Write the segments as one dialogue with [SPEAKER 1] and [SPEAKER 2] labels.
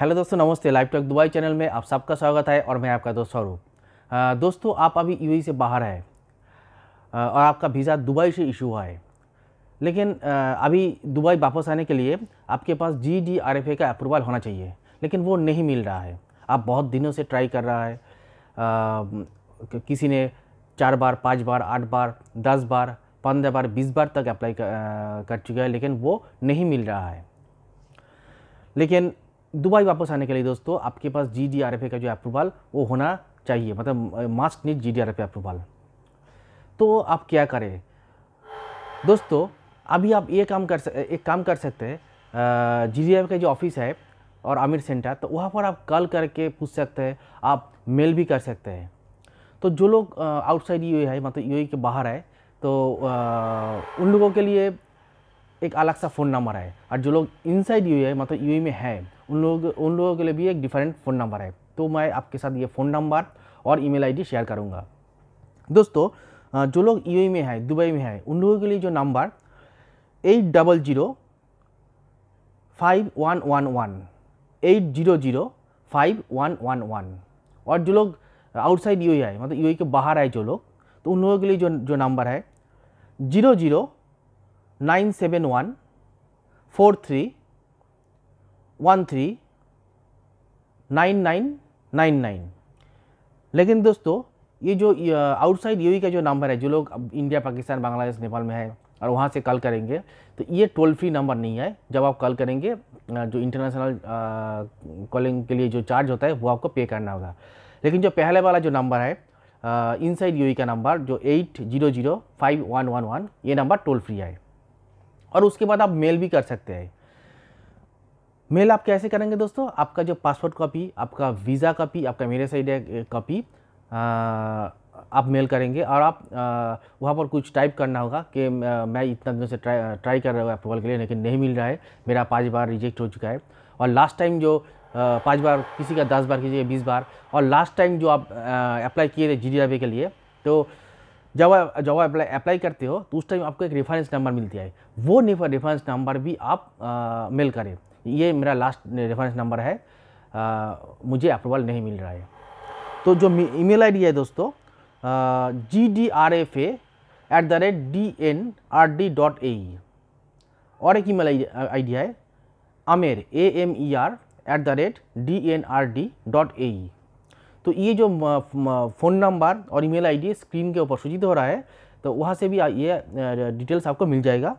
[SPEAKER 1] hello दोस्तों नमस्ते live talk Dubai channel में आप सबका स्वागत है और मैं आपका दोस्त स्वरूप दोस्तों आप अभी यू से बाहर है और आपका वीज़ा दुबई से इशू हुआ है लेकिन अभी दुबई वापस आने के लिए आपके पास G D R F A का अप्रूवल होना चाहिए लेकिन वो नहीं मिल रहा है आप बहुत दिनों से ट्राई कर रहा है आ, किसी ने चार बार पाँच बार आठ बार दस बार पंद्रह बार बीस बार तक अप्लाई कर, कर चुका है लेकिन वो नहीं मिल रहा है लेकिन दुबई वापस आने के लिए दोस्तों आपके पास G D R F A का जो अप्रूवल वो होना चाहिए मतलब mask need G D R F A approval तो आप क्या करें दोस्तों अभी आप ये काम कर एक काम कर सकते हैं जी डी का जो ऑफिस है और आमिर सेंटर तो वहाँ पर आप कॉल करके पूछ सकते हैं आप मेल भी कर सकते हैं तो जो लोग आउटसाइड यू है मतलब यू के बाहर है तो आ, उन लोगों के लिए एक अलग सा फ़ोन नंबर है और जो लोग इनसाइड यू है मतलब यू में है उन लोग उन लोगों के लिए भी एक डिफरेंट फ़ोन नंबर है तो मैं आपके साथ ये फ़ोन नंबर और ईमेल आईडी शेयर करूँगा दोस्तों जो लोग यू e e में है दुबई में है उन लोगों के लिए जो number eight double zero five one one one eight zero zero five one one one और जो लोग आउटसाइड यू है मतलब यू e के बाहर आए जो लोग तो उन लोगों के लिए जो जो नंबर है zero zero nine seven one four three one three nine nine nine nine लेकिन दोस्तों ये जो आउटसाइड यू e का जो नंबर है जो लोग इंडिया पाकिस्तान बांग्लादेश नेपाल में है और वहाँ से कॉल करेंगे तो ये टोल फ्री नंबर नहीं है जब आप कॉल करेंगे जो इंटरनेशनल कॉलिंग के लिए जो चार्ज होता है वो आपको पे करना होगा लेकिन जो पहले वाला जो नंबर है इन साइड यू का नंबर जो eight zero zero five one one one ये नंबर टोल फ्री है और उसके बाद आप मेल भी कर सकते हैं मेल आप कैसे करेंगे दोस्तों आपका जो पासपोर्ट कॉपी आपका वीज़ा कॉपी आपका मेरे साइड कॉपी आप मेल करेंगे और आप वहाँ पर कुछ टाइप करना होगा कि मैं इतना दिनों से ट्राई ट्राई कर रहा हूँ अप्रूवल के लिए लेकिन नहीं मिल रहा है मेरा पाँच बार रिजेक्ट हो चुका है और लास्ट टाइम जो पाँच बार किसी का दस बार किसी का बीस बार और लास्ट टाइम जो आप अप्लाई किए थे जी के लिए तो जब आप जब आप अप्लाई करते हो तो उस टाइम आपको एक रेफरेंस नंबर मिलती है वो रेफरेंस नंबर भी आप मेल करें ये मेरा लास्ट रेफरेंस नंबर है आ, मुझे अप्रूवल नहीं मिल रहा है तो जो ईमेल आईडी है दोस्तों G D R F A at the rate D N R D dot A और एक ईमेल आईडी है Amer A M E R at the rate D N R D dot A तो ये जो phone number और email ID screen के ऊपर सूचित हो रहा है तो वहाँ से भी ये डिटेल्स आपको मिल जाएगा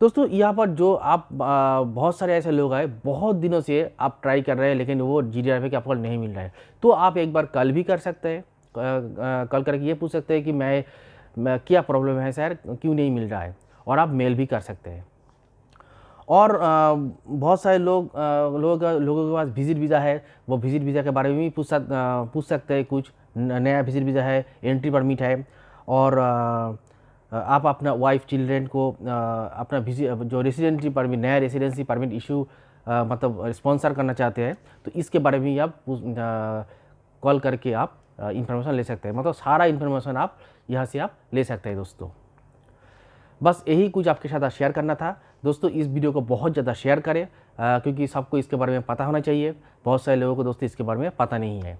[SPEAKER 1] दोस्तों यहाँ पर जो आप बहुत सारे ऐसे लोग आए बहुत दिनों से आप ट्राई कर रहे हैं लेकिन वो जी डी आर आपको नहीं मिल रहा है तो आप एक बार कल भी कर सकते हैं कल करके ये पूछ सकते हैं कि मैं, मैं क्या प्रॉब्लम है सर क्यों नहीं मिल रहा है और आप मेल भी कर सकते हैं और बहुत सारे लोग लोगों का लोगों के पास विजिट वीज़ा है वो विजिट वीज़ा के बारे में भी पूछ सक पूछ सकते हैं कुछ नया विजिट वीज़ा है एंट्री परमिट है और आ, आप अपना वाइफ चिल्ड्रेन को अपना जो रेसिडेंसी परमिट नया रेसिडेंसी परमिट इशू मतलब स्पॉन्सर करना चाहते हैं तो इसके बारे में आप कॉल करके आप इन्फॉर्मेशन ले सकते हैं मतलब सारा इन्फॉर्मेशन आप यहाँ से आप ले सकते हैं दोस्तों बस यही कुछ आपके साथ शेयर करना था दोस्तों इस वीडियो को बहुत ज़्यादा शेयर करें आ, क्योंकि सबको इसके बारे में पता होना चाहिए बहुत सारे लोगों को दोस्तों इसके बारे में पता नहीं है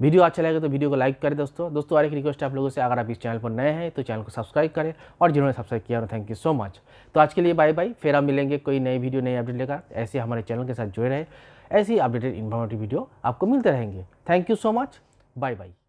[SPEAKER 1] वीडियो अच्छा लगे तो वीडियो को लाइक करें दोस्तों दोस्तों और एक रिक्वेस्ट आप लोगों से अगर आप इस चैनल पर नए हैं तो चैनल को सब्सक्राइब करें और जिन्होंने सब्सक्राइब किया थैंक यू सो मच तो आज के लिए बाय बाय फिर हम मिलेंगे कोई नई वीडियो नई अपडेट लेकर ऐसे हमारे चैनल के साथ जुड़े रहे ऐसी अपडेटेड इन्फॉर्मेटिव वीडियो आपको मिलते रहेंगे thank you so much bye bye